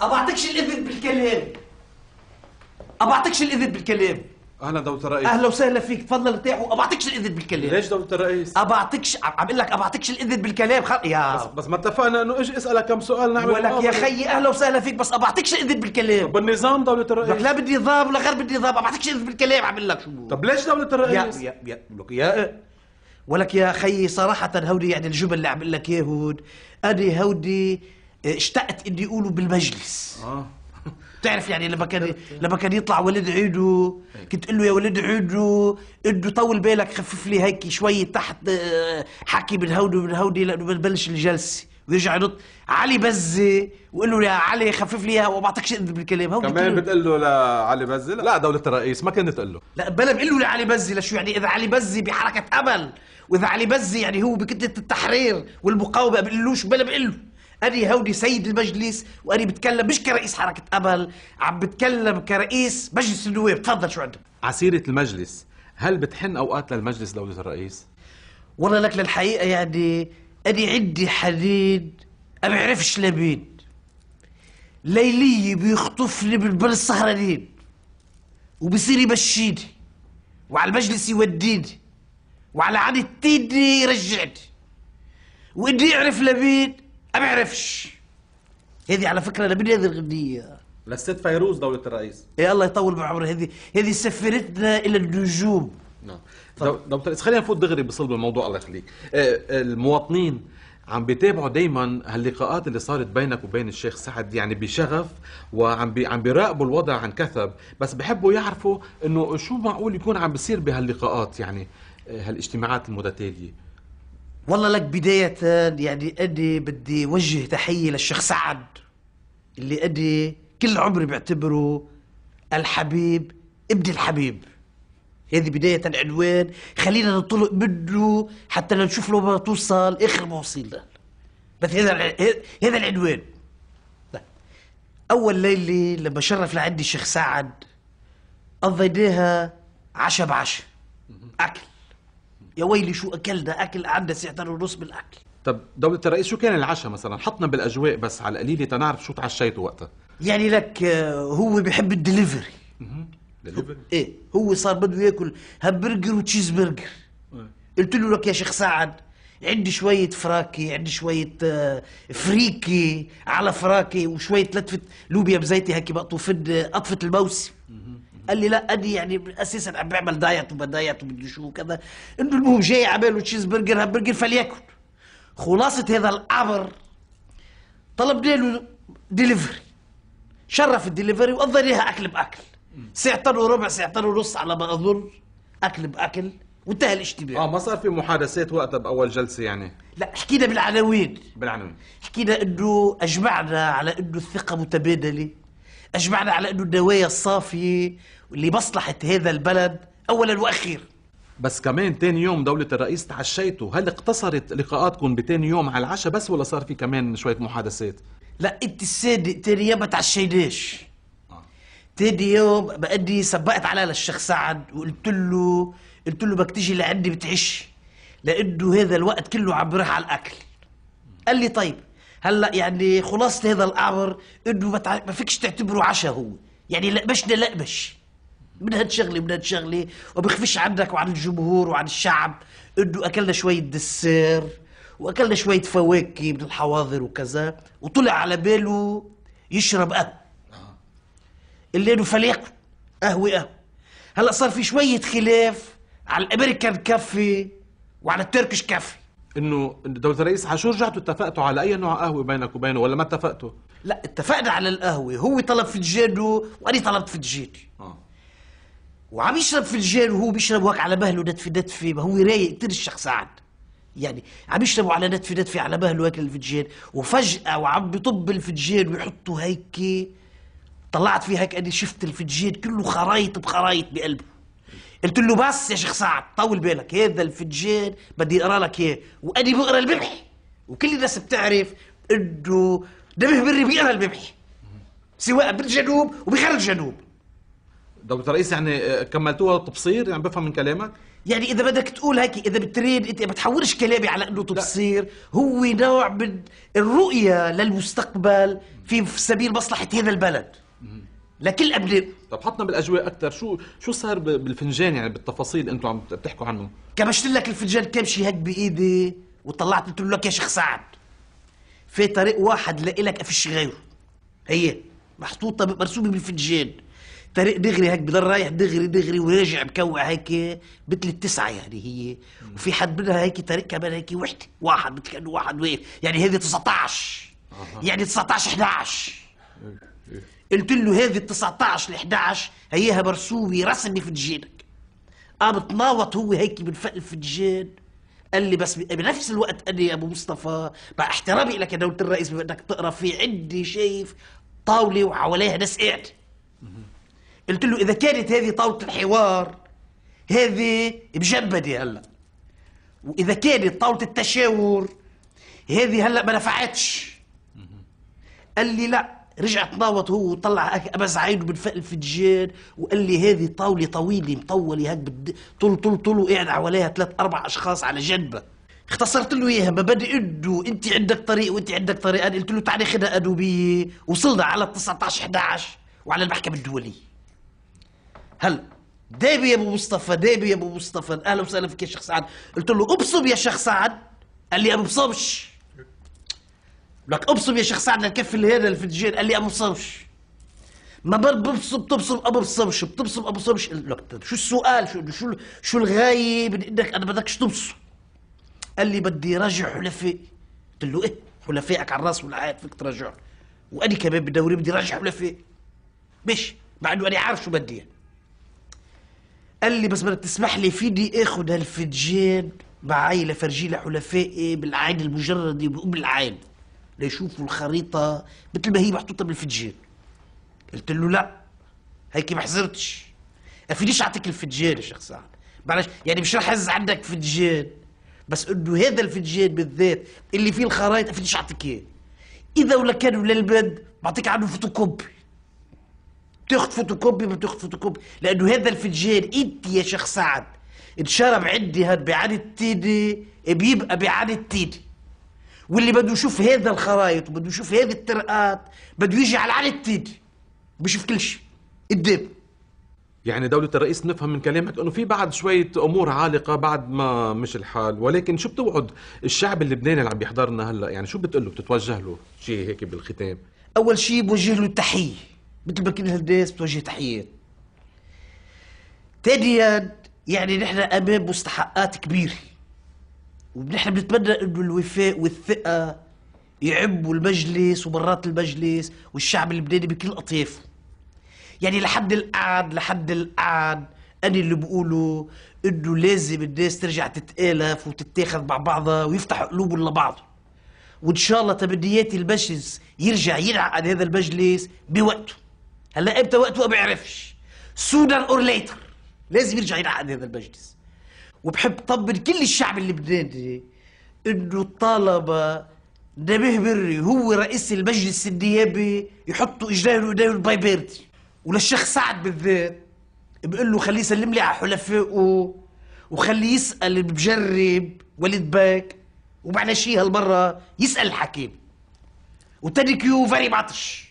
أبعطيكش الإذن بالكلام أبعطيكش الإذن بالكلام أهلا دولة الرئيس أهلا وسهلا فيك تفضل ارتاح وأبعطيكش الإذن بالكلام ليش دولة الرئيس؟ أبعطيكش عم لك أبعطيكش الإذن بالكلام خل... يا بس, بس ما اتفقنا إنه إيش أسألك كم سؤال نعمل ولك يا خيي أهلا وسهلا فيك بس أبعطيكش الإذن بالكلام بالنظام دولة الرئيس لك لا بالنظام ولا غير بالنظام أبعطيكش الإذن بالكلام عم لك شو طب ليش دولة الرئيس؟ يا يا يا, يا ولك يا خيي صراحة هودي يعني الجمل اللي عم لك هود أدي هودي اشتقت اني اقوله بالمجلس اه بتعرف يعني لما كان لما كان يطلع ولد عيدو كنت اقول له يا ولد عيدو انه طول بالك خفف لي هيك شوي تحت آه، حكي من هودي ومن هودي لانه بنبلش الجلسه ويرجع ينط علي بزه وقول له يا علي خفف لي اياها وما بعطيكش اذن بالكلام كمان بتقول له لعلي بزه لا, دولة الرئيس ما كنت تقول له لا بلا بقول له لعلي بزه لشو يعني اذا علي بزه بحركه امل واذا علي بزه يعني هو بكتله التحرير والمقاومه بقول لهش بلا بقول له أني هودي سيد المجلس وأنا بتكلم مش كرئيس حركة أمل عم بتكلم كرئيس مجلس النواب تفضل شو عندك عسيرة المجلس هل بتحن أوقات للمجلس دولة الرئيس؟ والله لك للحقيقة يعني أني عندي حنين ما بعرفش لمين ليلي بيخطفني من بل السهرانين وبصير يمشيني وعلى المجلس يوديني وعلى عن التيني يرجعني واني اعرف لمين ما بعرفش هذه على فكره لابد هذه الغنيه للست فيروز دولة الرئيس ايه الله يطول بعمرها هذه هذه سفرتنا الى النجوم نعم دولة الرئيس خلينا نفوت دغري بصلب الموضوع الله يخليك إيه، المواطنين عم بيتابعوا دائما هاللقاءات اللي صارت بينك وبين الشيخ سعد يعني بشغف وعم بي عم بيراقبوا الوضع عن كثب بس بحبوا يعرفوا انه شو معقول يكون عم بيصير بهاللقاءات يعني إيه، هالاجتماعات المتتاليه والله لك بداية يعني أدي بدي وجه تحية للشيخ سعد اللي أدي كل عمري بعتبره الحبيب ابن الحبيب هذه بداية عنوان خلينا ننطلق منه حتى لنشوف له ما توصل آخر ما وصلنا بس هذا هذا العنوان أول ليلة لما شرف لعندي الشيخ سعد قضيناها عشا بعشا أكل يا ويلي شو اكل ده اكل قعدنا ساعتين ونص بالاكل طب دولة الرئيس شو كان العشاء مثلا حطنا بالاجواء بس على القليلة تنعرف شو تعشيتوا وقتها يعني لك آه، هو بحب الدليفري دليفري ايه هو صار بده ياكل همبرجر وتشيز برجر إيه. قلت له لك يا شيخ سعد عندي شوية فراكي عندي شوية آه، فريكي على فراكي وشوية لتفة لوبيا بزيتي هيك بقطوفن آه، قطفة الموسم قال لي لا ادي يعني اساسا عم بعمل دايت وبدايت ومدري شو وكذا انه المهم جاي باله تشيز برجر همبرجر فليكن خلاصه هذا الامر طلبنا له ديليفري شرف الدليفري وقضيناها اكل باكل ساعتين وربع ساعتين ونص على ما اظن اكل باكل وانتهى الاجتماع اه ما صار في محادثات وقتها باول جلسه يعني لا حكينا بالعناوين بالعناوين حكينا انه اجمعنا على انه الثقه متبادله أجمعنا على أنه النوايا الصافية واللي مصلحة هذا البلد أولا وأخيرا بس كمان تاني يوم دولة الرئيس تعشيته هل اقتصرت لقاءاتكم بتاني يوم على العشاء بس ولا صار في كمان شوية محادثات؟ لا انت الصادق تاني يوم ما تعشيناش آه. تاني يوم بقدي سبقت على للشيخ سعد وقلت له قلت له بدك تيجي لعندي بتعشي لانه هذا الوقت كله عم بروح على الاكل قال لي طيب هلا يعني خلاصة هذا الامر انه ما فيكش تعتبره عشاء هو يعني لقمشنا لقبش من هاد شغله من هاد شغله وبخفش عندك وعن الجمهور وعن الشعب انه اكلنا شويه دسير واكلنا شويه فواكه من الحواضر وكذا وطلع على باله يشرب قهوه اللي انه فليق قهوه قهوه هلا صار في شويه خلاف على الامريكان كافي وعلى التركش كافي انه دوله الرئيس عاشور رجعتوا اتفقتوا على اي نوع قهوه بينك وبينه ولا ما اتفقتوا؟ لا اتفقنا على القهوه هو طلب فنجانه وانا طلبت فنجاني اه وعم يشرب فنجان وهو بيشرب هيك على مهله نتفه نتفه ما هو رايق كثير الشخص عاد. يعني عم يشربوا على نتفه نتفه على مهله هيك الفنجان وفجاه وعم بيطب الفنجان ويحطوا هيك طلعت فيه هيك اني شفت الفنجان كله خرايط بخرايط بقلبه قلت له بس يا شيخ سعد طول بالك هذا الفنجان بدي اقرا لك اياه وادي بقرا البمح وكل الناس بتعرف انه نبه بري بيقرا البمح سواء بالجنوب وبخارج الجنوب دكتور رئيس يعني آه، كملتوها تبصير يعني بفهم من كلامك يعني اذا بدك تقول هيك اذا بتريد انت ما تحولش كلامي على انه تبصير هو نوع من الرؤيه للمستقبل في سبيل مصلحه هذا البلد لكل ابنائه طب حطنا بالاجواء اكثر شو شو صار بالفنجان يعني بالتفاصيل انتم عم بتحكوا عنه كبشت لك الفنجان كبشي هيك بايدي وطلعت قلت لك يا شيخ سعد في طريق واحد لإلك قفش غيره هي محطوطه مرسومه بالفنجان طريق دغري هيك بضل رايح دغري دغري وراجع مكوع هيك مثل التسعه يعني هي وفي حد منها هيك طريق كمان هيك وحده واحد مثل كانه واحد واقف يعني هذه 19 يعني 19 11 قلت له هذه ال 19 ل 11 هياها برسوي رسمي في دجينك قام تناوط هو هيك بالفقل في الدجين قال لي بس بنفس الوقت قال لي يا ابو مصطفى مع احترامي لك يا دوله الرئيس بدك تقرا في عندي شايف طاوله وحواليها ناس قاعده قلت له اذا كانت هذه طاوله الحوار هذه مجبدة هلا واذا كانت طاوله التشاور هذه هلا ما نفعتش قال لي لا رجع تناوط هو وطلع ابز عينه من فق الفنجان وقال لي هذه طاوله طويله مطوله هيك بد... طول طول طول وقاعد حواليها ثلاث اربع اشخاص على جنبه اختصرت له اياها ما بدي ادو انت عندك طريق وانت عندك طريق أنا قلت له تعالي خدها أدوبية وصلنا على 19 11 وعلى المحكمه الدوليه هلا دابي يا ابو مصطفى دابي يا ابو مصطفى اهلا وسهلا فيك يا شيخ سعد قلت له ابصم يا شيخ سعد قال لي ابصمش لك ابصم يا شيخ سعد الكف اللي هذا الفنجان في قال لي ما بصمش ما ببصم بتبصم ما ببصمش بتبصم ما بصمش لك شو السؤال شو شو شو الغايه انك انا بدكش تبصم قال لي بدي رجع حلفائي قلت له ايه حلفائك على الراس والعين فيك ترجع واني كمان بدوري بدي رجع حلفائي مش مع انه انا عارف شو بدي قال لي بس بدك تسمح لي فيدي اخذ هالفنجان معي لفرجيه لحلفائي بالعين المجرده وبام العين ليشوفوا الخريطة مثل ما هي محطوطة بالفنجان قلت له لا هيك ما حزرتش افيديش اعطيك الفنجان يا شيخ سعد معلش يعني مش راح اهز عندك فنجان بس انه هذا الفنجان بالذات اللي فيه الخرايط افيديش اعطيك اياه اذا ولا كانوا للبد بعطيك عنه فوتوكوبي بتاخد فوتوكوبي ما بتاخد فوتوكوبي لانه هذا الفنجان انت يا شيخ سعد انشرب عندي هاد بعاد التيني بيبقى بعاد التيني واللي بده يشوف هذا الخرايط وبده يشوف هذه الترقات بده يجي على العلي التيدي بشوف كل شيء قدام يعني دولة الرئيس نفهم من كلامك انه في بعد شوية امور عالقة بعد ما مش الحال ولكن شو بتوعد الشعب اللبناني اللي عم بيحضرنا هلا يعني شو بتقول له بتتوجه له شيء هيك بالختام اول شيء بوجه له تحية مثل ما كل هالناس بتوجه تحيات ثانيا يعني نحن امام مستحقات كبيره ونحن بنتمنى انه الوفاء والثقه يعبوا المجلس وبرات المجلس والشعب اللبناني بكل اطيافه يعني لحد الان لحد الان انا اللي بقوله انه لازم الناس ترجع تتالف وتتاخذ مع بعضها ويفتح قلوبهم لبعض وان شاء الله تمنيات المجلس يرجع ينعقد هذا المجلس بوقته هلا امتى وقته ما بعرفش سونا اور ليتر لازم يرجع ينعقد هذا المجلس وبحب طبل كل الشعب اللبناني انه الطالبه نبيه بري هو رئيس المجلس النيابي يحطوا اجلاه وايديه البايبرتي وللشيخ سعد بالذات بقول له خليه يسلم لي على حلفائه وخليه يسال المجرب وليد باك ومعنى شي هالمره يسال الحكيم وتاني كيو فاري بعطش